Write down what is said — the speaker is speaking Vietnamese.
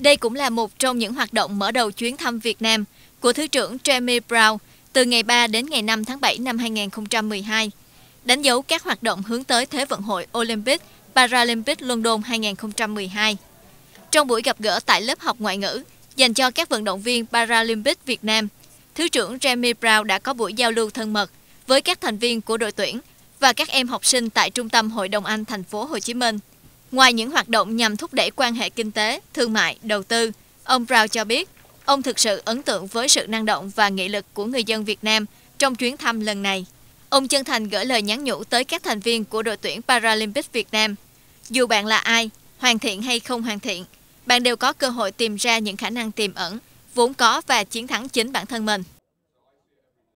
Đây cũng là một trong những hoạt động mở đầu chuyến thăm Việt Nam của Thứ trưởng Jeremy Brown từ ngày 3 đến ngày 5 tháng 7 năm 2012, đánh dấu các hoạt động hướng tới Thế vận hội Olympic Paralympic London 2012. Trong buổi gặp gỡ tại lớp học ngoại ngữ dành cho các vận động viên Paralympic Việt Nam, Thứ trưởng Jeremy Brown đã có buổi giao lưu thân mật với các thành viên của đội tuyển và các em học sinh tại Trung tâm Hội đồng Anh thành phố Hồ Chí Minh. Ngoài những hoạt động nhằm thúc đẩy quan hệ kinh tế, thương mại, đầu tư, ông Brown cho biết ông thực sự ấn tượng với sự năng động và nghị lực của người dân Việt Nam trong chuyến thăm lần này. Ông chân thành gửi lời nhắn nhủ tới các thành viên của đội tuyển Paralympic Việt Nam. Dù bạn là ai, hoàn thiện hay không hoàn thiện, bạn đều có cơ hội tìm ra những khả năng tiềm ẩn, vốn có và chiến thắng chính bản thân mình.